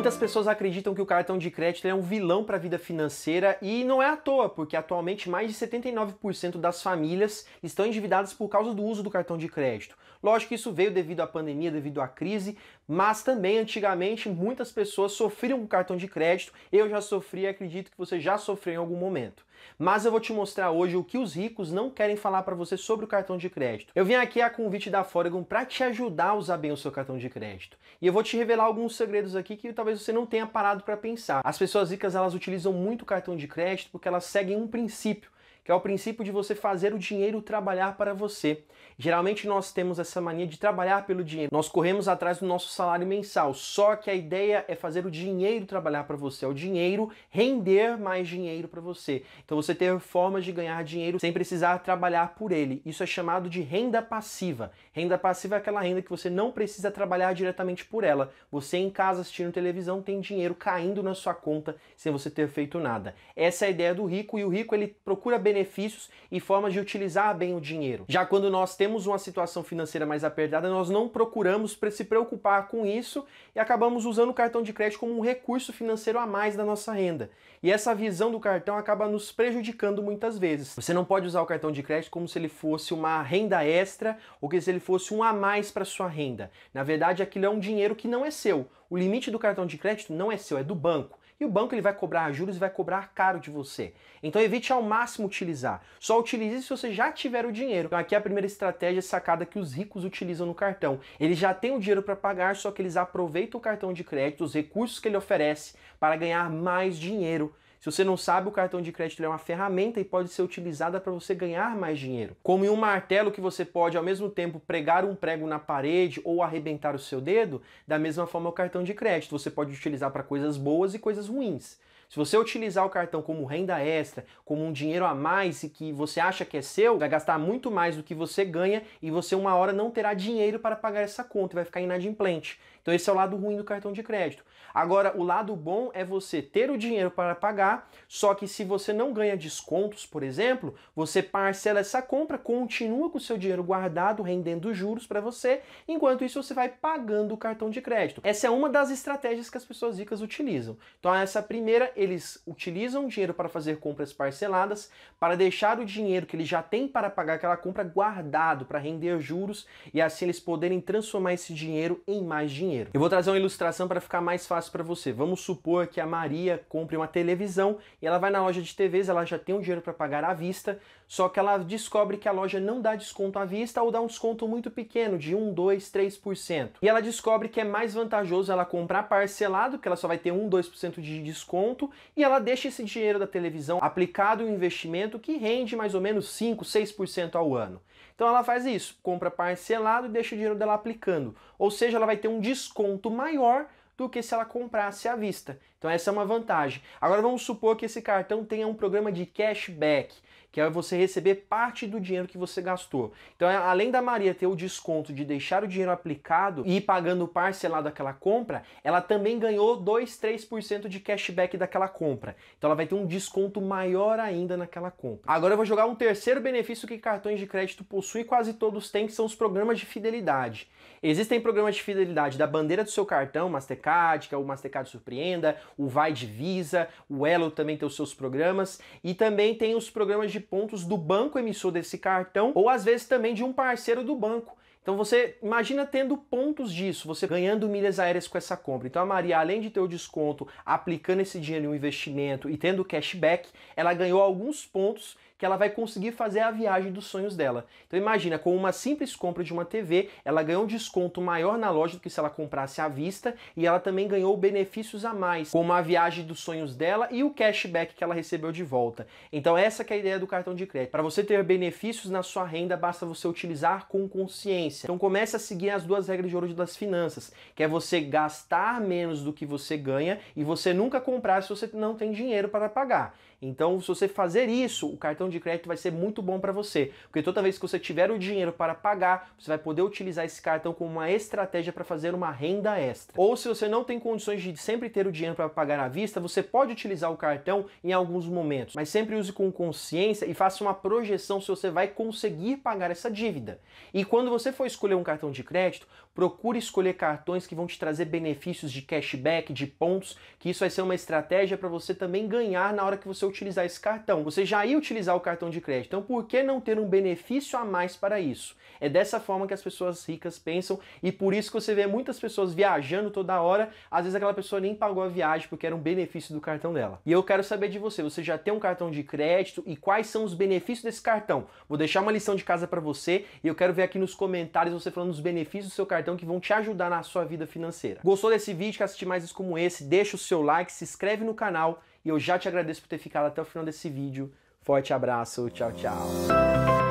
Muitas pessoas acreditam que o cartão de crédito é um vilão para a vida financeira e não é à toa, porque atualmente mais de 79% das famílias estão endividadas por causa do uso do cartão de crédito. Lógico que isso veio devido à pandemia, devido à crise, mas também antigamente muitas pessoas sofriam com cartão de crédito. Eu já sofri, acredito que você já sofreu em algum momento. Mas eu vou te mostrar hoje o que os ricos não querem falar para você sobre o cartão de crédito. Eu vim aqui a convite da Foregon para te ajudar a usar bem o seu cartão de crédito. E eu vou te revelar alguns segredos aqui que talvez você não tenha parado para pensar. As pessoas ricas elas utilizam muito o cartão de crédito porque elas seguem um princípio que é o princípio de você fazer o dinheiro trabalhar para você. Geralmente nós temos essa mania de trabalhar pelo dinheiro. Nós corremos atrás do nosso salário mensal, só que a ideia é fazer o dinheiro trabalhar para você, é o dinheiro render mais dinheiro para você. Então você ter formas de ganhar dinheiro sem precisar trabalhar por ele. Isso é chamado de renda passiva. Renda passiva é aquela renda que você não precisa trabalhar diretamente por ela. Você em casa assistindo televisão tem dinheiro caindo na sua conta sem você ter feito nada. Essa é a ideia do rico e o rico ele procura benefícios benefícios e formas de utilizar bem o dinheiro. Já quando nós temos uma situação financeira mais apertada, nós não procuramos se preocupar com isso e acabamos usando o cartão de crédito como um recurso financeiro a mais da nossa renda. E essa visão do cartão acaba nos prejudicando muitas vezes. Você não pode usar o cartão de crédito como se ele fosse uma renda extra ou que se ele fosse um a mais para sua renda. Na verdade, aquilo é um dinheiro que não é seu. O limite do cartão de crédito não é seu, é do banco. E o banco ele vai cobrar juros e vai cobrar caro de você. Então evite ao máximo utilizar. Só utilize se você já tiver o dinheiro. Então aqui é a primeira estratégia sacada que os ricos utilizam no cartão. Eles já têm o dinheiro para pagar, só que eles aproveitam o cartão de crédito, os recursos que ele oferece para ganhar mais dinheiro. Se você não sabe, o cartão de crédito é uma ferramenta e pode ser utilizada para você ganhar mais dinheiro. Como em um martelo que você pode ao mesmo tempo pregar um prego na parede ou arrebentar o seu dedo, da mesma forma é o cartão de crédito você pode utilizar para coisas boas e coisas ruins. Se você utilizar o cartão como renda extra, como um dinheiro a mais e que você acha que é seu, vai gastar muito mais do que você ganha e você uma hora não terá dinheiro para pagar essa conta, e vai ficar inadimplente. Então esse é o lado ruim do cartão de crédito. Agora, o lado bom é você ter o dinheiro para pagar, só que se você não ganha descontos, por exemplo, você parcela essa compra, continua com o seu dinheiro guardado, rendendo juros para você, enquanto isso você vai pagando o cartão de crédito. Essa é uma das estratégias que as pessoas ricas utilizam. Então essa primeira eles utilizam o dinheiro para fazer compras parceladas, para deixar o dinheiro que eles já têm para pagar aquela compra guardado para render juros e assim eles poderem transformar esse dinheiro em mais dinheiro. Eu vou trazer uma ilustração para ficar mais fácil para você. Vamos supor que a Maria compre uma televisão e ela vai na loja de TVs, ela já tem o um dinheiro para pagar à vista, só que ela descobre que a loja não dá desconto à vista ou dá um desconto muito pequeno, de 1, 2, 3%. E ela descobre que é mais vantajoso ela comprar parcelado, que ela só vai ter 1, 2% de desconto, e ela deixa esse dinheiro da televisão aplicado em um investimento que rende mais ou menos 5, 6% ao ano. Então ela faz isso, compra parcelado e deixa o dinheiro dela aplicando. Ou seja, ela vai ter um desconto maior do que se ela comprasse à vista. Então essa é uma vantagem. Agora vamos supor que esse cartão tenha um programa de cashback que é você receber parte do dinheiro que você gastou. Então, é, além da Maria ter o desconto de deixar o dinheiro aplicado e ir pagando parcelado aquela compra, ela também ganhou 2, 3% de cashback daquela compra. Então, ela vai ter um desconto maior ainda naquela compra. Agora eu vou jogar um terceiro benefício que cartões de crédito possuem, quase todos têm, que são os programas de fidelidade. Existem programas de fidelidade da bandeira do seu cartão, Mastercard, que é o Mastercard Surpreenda, o Vai de Visa, o Elo também tem os seus programas, e também tem os programas de de pontos do banco emissor desse cartão ou às vezes também de um parceiro do banco. Então você imagina tendo pontos disso, você ganhando milhas aéreas com essa compra. Então a Maria, além de ter o desconto, aplicando esse dinheiro em um investimento e tendo cashback, ela ganhou alguns pontos que ela vai conseguir fazer a viagem dos sonhos dela. Então imagina, com uma simples compra de uma TV, ela ganhou um desconto maior na loja do que se ela comprasse à vista e ela também ganhou benefícios a mais, como a viagem dos sonhos dela e o cashback que ela recebeu de volta. Então essa é a ideia do cartão de crédito. Para você ter benefícios na sua renda, basta você utilizar com consciência. Então comece a seguir as duas regras de ouro das finanças, que é você gastar menos do que você ganha e você nunca comprar se você não tem dinheiro para pagar. Então, se você fazer isso, o cartão cartão de crédito vai ser muito bom para você, porque toda vez que você tiver o dinheiro para pagar, você vai poder utilizar esse cartão como uma estratégia para fazer uma renda extra. Ou se você não tem condições de sempre ter o dinheiro para pagar à vista, você pode utilizar o cartão em alguns momentos, mas sempre use com consciência e faça uma projeção se você vai conseguir pagar essa dívida. E quando você for escolher um cartão de crédito, procure escolher cartões que vão te trazer benefícios de cashback, de pontos, que isso vai ser uma estratégia para você também ganhar na hora que você utilizar esse cartão. Você já ia utilizar o o cartão de crédito. Então, por que não ter um benefício a mais para isso? É dessa forma que as pessoas ricas pensam e por isso que você vê muitas pessoas viajando toda hora. Às vezes, aquela pessoa nem pagou a viagem porque era um benefício do cartão dela. E eu quero saber de você: você já tem um cartão de crédito e quais são os benefícios desse cartão? Vou deixar uma lição de casa para você e eu quero ver aqui nos comentários você falando dos benefícios do seu cartão que vão te ajudar na sua vida financeira. Gostou desse vídeo? Quer assistir mais como esse? Deixa o seu like, se inscreve no canal e eu já te agradeço por ter ficado até o final desse vídeo. Forte abraço, tchau, tchau.